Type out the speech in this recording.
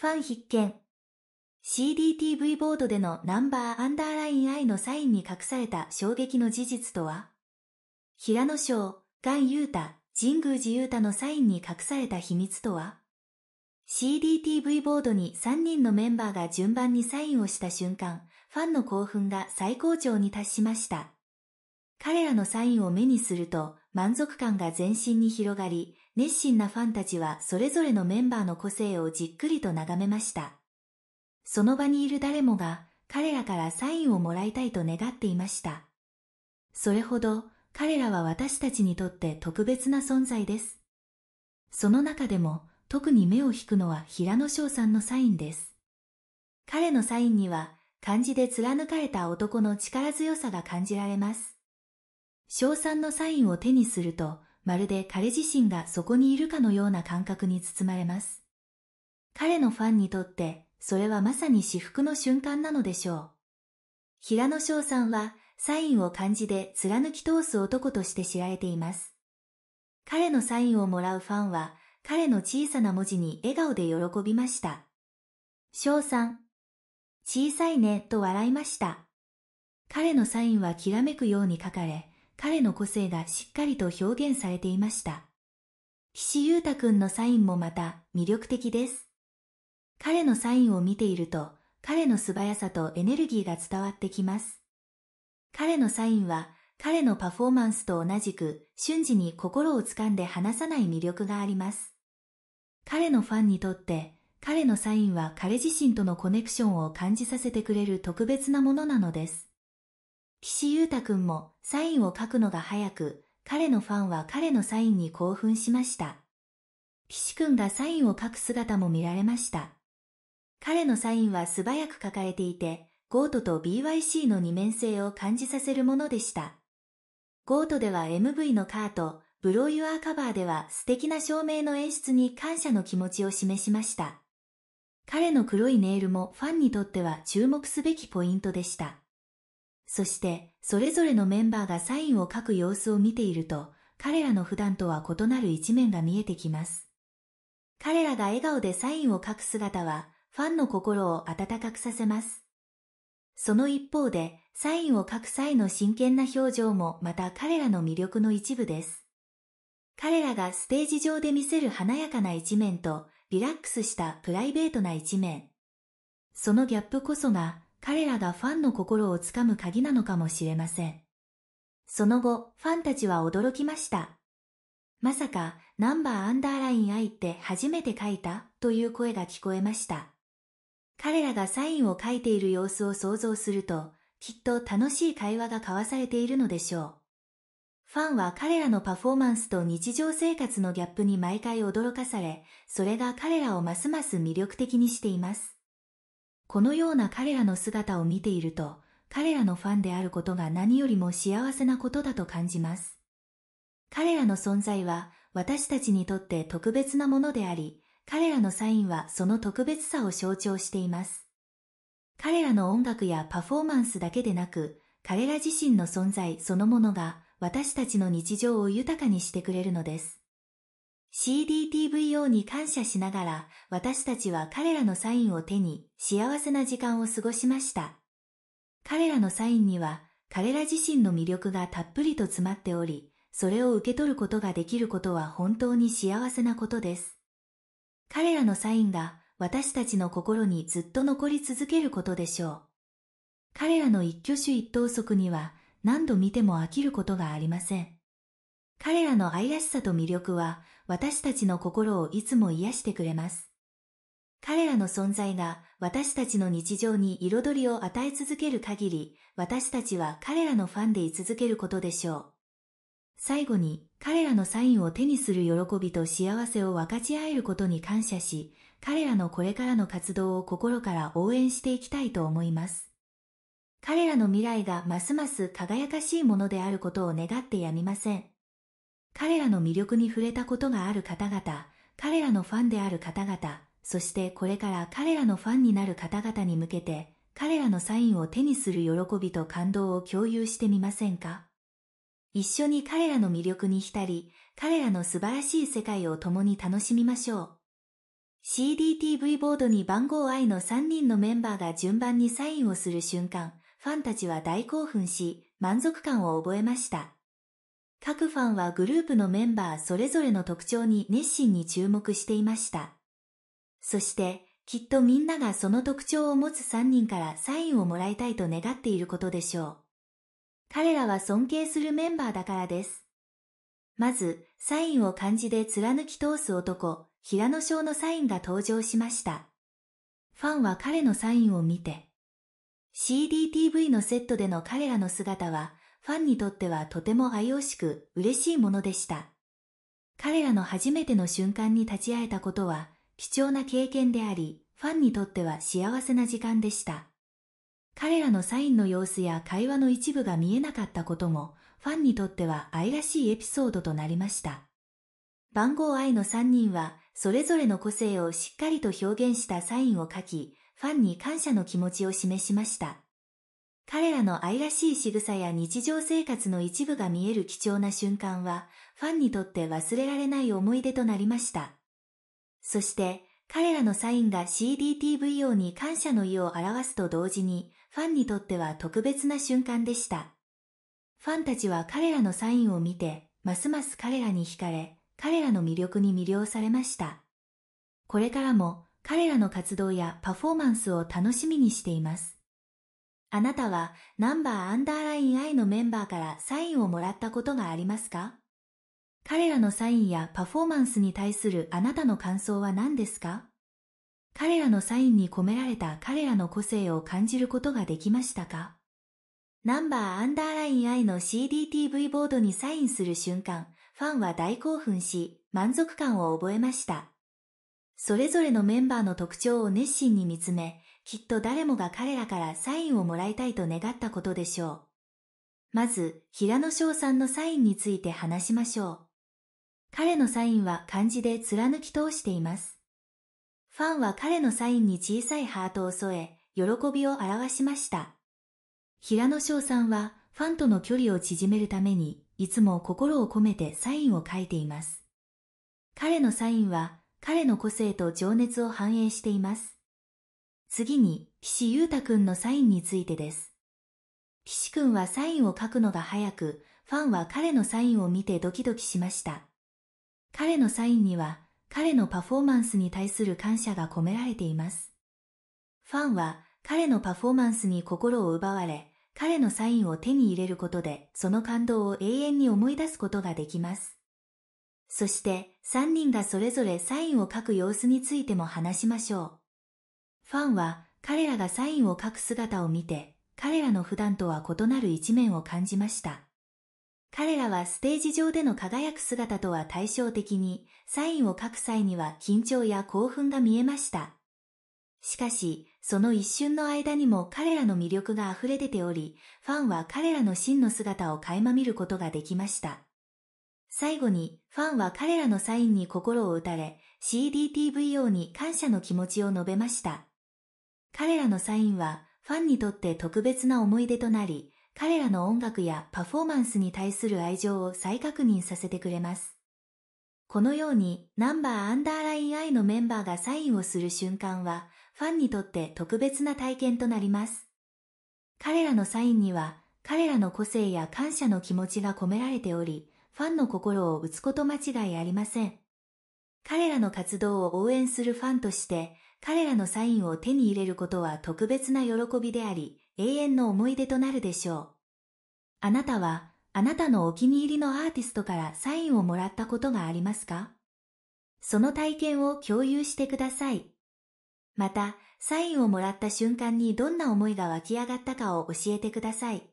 ファン必見。CDTV ボードでのナンバーアンダーライン I のサインに隠された衝撃の事実とは平野翔、岩優太、神宮寺優太のサインに隠された秘密とは ?CDTV ボードに3人のメンバーが順番にサインをした瞬間、ファンの興奮が最高潮に達しました。彼らのサインを目にすると満足感が全身に広がり、熱心なファンたちはそれぞれのメンバーの個性をじっくりと眺めました。その場にいる誰もが彼らからサインをもらいたいと願っていました。それほど彼らは私たちにとって特別な存在です。その中でも特に目を引くのは平野翔さんのサインです。彼のサインには漢字で貫かれた男の力強さが感じられます。さんのサインを手にすると、まるで彼自身がそこにいるかのような感覚に包まれます。彼のファンにとって、それはまさに至福の瞬間なのでしょう。平野翔さんは、サインを漢字で貫き通す男として知られています。彼のサインをもらうファンは、彼の小さな文字に笑顔で喜びました。翔さん。小さいね、と笑いました。彼のサインはきらめくように書かれ、彼の個性がしっかりと表現されていました。岸優太くんのサインもまた魅力的です。彼のサインを見ていると、彼の素早さとエネルギーが伝わってきます。彼のサインは、彼のパフォーマンスと同じく、瞬時に心を掴んで離さない魅力があります。彼のファンにとって、彼のサインは彼自身とのコネクションを感じさせてくれる特別なものなのです。岸優太くんもサインを書くのが早く、彼のファンは彼のサインに興奮しました。岸くんがサインを書く姿も見られました。彼のサインは素早く書かれていて、ゴートと BYC の二面性を感じさせるものでした。ゴートでは MV のカート、ブローユアーカバーでは素敵な照明の演出に感謝の気持ちを示しました。彼の黒いネイルもファンにとっては注目すべきポイントでした。そしてそれぞれのメンバーがサインを書く様子を見ていると、彼らの普段とは異なる一面が見えてきます。彼らが笑顔でサインを書く姿は、ファンの心を温かくさせます。その一方で、サインを書く際の真剣な表情もまた彼らの魅力の一部です。彼らがステージ上で見せる華やかな一面と、リラックスしたプライベートな一面。そのギャップこそが、彼らがファンの心をつかむ鍵なのかもしれません。その後、ファンたちは驚きました。まさか、ナンバーアンダーライン愛って初めて書いたという声が聞こえました。彼らがサインを書いている様子を想像すると、きっと楽しい会話が交わされているのでしょう。ファンは彼らのパフォーマンスと日常生活のギャップに毎回驚かされ、それが彼らをますます魅力的にしています。このような彼らの姿を見ていると、彼らのファンであることが何よりも幸せなことだと感じます。彼らの存在は私たちにとって特別なものであり、彼らのサインはその特別さを象徴しています。彼らの音楽やパフォーマンスだけでなく、彼ら自身の存在そのものが私たちの日常を豊かにしてくれるのです。CDTVO に感謝しながら私たちは彼らのサインを手に幸せな時間を過ごしました。彼らのサインには彼ら自身の魅力がたっぷりと詰まっており、それを受け取ることができることは本当に幸せなことです。彼らのサインが私たちの心にずっと残り続けることでしょう。彼らの一挙手一投足には何度見ても飽きることがありません。彼らの愛らしさと魅力は私たちの心をいつも癒してくれます。彼らの存在が私たちの日常に彩りを与え続ける限り、私たちは彼らのファンで居続けることでしょう。最後に、彼らのサインを手にする喜びと幸せを分かち合えることに感謝し、彼らのこれからの活動を心から応援していきたいと思います。彼らの未来がますます輝かしいものであることを願ってやみません。彼らの魅力に触れたことがある方々、彼らのファンである方々、そしてこれから彼らのファンになる方々に向けて、彼らのサインを手にする喜びと感動を共有してみませんか一緒に彼らの魅力に浸り、彼らの素晴らしい世界を共に楽しみましょう。CDTV ボードに番号 I の3人のメンバーが順番にサインをする瞬間、ファンたちは大興奮し、満足感を覚えました。各ファンはグループのメンバーそれぞれの特徴に熱心に注目していました。そして、きっとみんながその特徴を持つ3人からサインをもらいたいと願っていることでしょう。彼らは尊敬するメンバーだからです。まず、サインを漢字で貫き通す男、平野翔のサインが登場しました。ファンは彼のサインを見て、CDTV のセットでの彼らの姿はファンにとってはとても愛おしく嬉しいものでした。彼らの初めての瞬間に立ち会えたことは貴重な経験であり、ファンにとっては幸せな時間でした。彼らのサインの様子や会話の一部が見えなかったことも、ファンにとっては愛らしいエピソードとなりました。番号愛の3人は、それぞれの個性をしっかりと表現したサインを書き、ファンに感謝の気持ちを示しました。彼らの愛らしい仕草や日常生活の一部が見える貴重な瞬間は、ファンにとって忘れられない思い出となりました。そして、彼らのサインが c d t v 用に感謝の意を表すと同時に、ファンにとっては特別な瞬間でした。ファンたちは彼らのサインを見て、ますます彼らに惹かれ、彼らの魅力に魅了されました。これからも彼らの活動やパフォーマンスを楽しみにしています。あなたはナンバーアンダーライン I のメンバーからサインをもらったことがありますか彼らのサインやパフォーマンスに対するあなたの感想は何ですか彼らのサインに込められた彼らの個性を感じることができましたかナンバーアンダーライン I の CDTV ボードにサインする瞬間、ファンは大興奮し、満足感を覚えました。それぞれのメンバーの特徴を熱心に見つめ、きっと誰もが彼らからサインをもらいたいと願ったことでしょう。まず、平野翔さんのサインについて話しましょう。彼のサインは漢字で貫き通しています。ファンは彼のサインに小さいハートを添え、喜びを表しました。平野翔さんは、ファンとの距離を縮めるために、いつも心を込めてサインを書いています。彼のサインは、彼の個性と情熱を反映しています。次に、岸優太くんのサインについてです。岸くんはサインを書くのが早く、ファンは彼のサインを見てドキドキしました。彼のサインには、彼のパフォーマンスに対する感謝が込められています。ファンは、彼のパフォーマンスに心を奪われ、彼のサインを手に入れることで、その感動を永遠に思い出すことができます。そして3人がそれぞれサインを書く様子についても話しましょう。ファンは彼らがサインを書く姿を見て、彼らの普段とは異なる一面を感じました。彼らはステージ上での輝く姿とは対照的に、サインを書く際には緊張や興奮が見えました。しかし、その一瞬の間にも彼らの魅力が溢れ出ており、ファンは彼らの真の姿を垣間見ることができました。最後に、ファンは彼らのサインに心を打たれ、CDTVO に感謝の気持ちを述べました。彼らのサインは、ファンにとって特別な思い出となり、彼らの音楽やパフォーマンスに対する愛情を再確認させてくれます。このように、ナンバーアンダーライン I のメンバーがサインをする瞬間は、ファンにとって特別な体験となります。彼らのサインには、彼らの個性や感謝の気持ちが込められており、ファンの心を打つこと間違いありません。彼らの活動を応援するファンとして、彼らのサインを手に入れることは特別な喜びであり、永遠の思い出となるでしょう。あなたは、あなたのお気に入りのアーティストからサインをもらったことがありますかその体験を共有してください。また、サインをもらった瞬間にどんな思いが湧き上がったかを教えてください。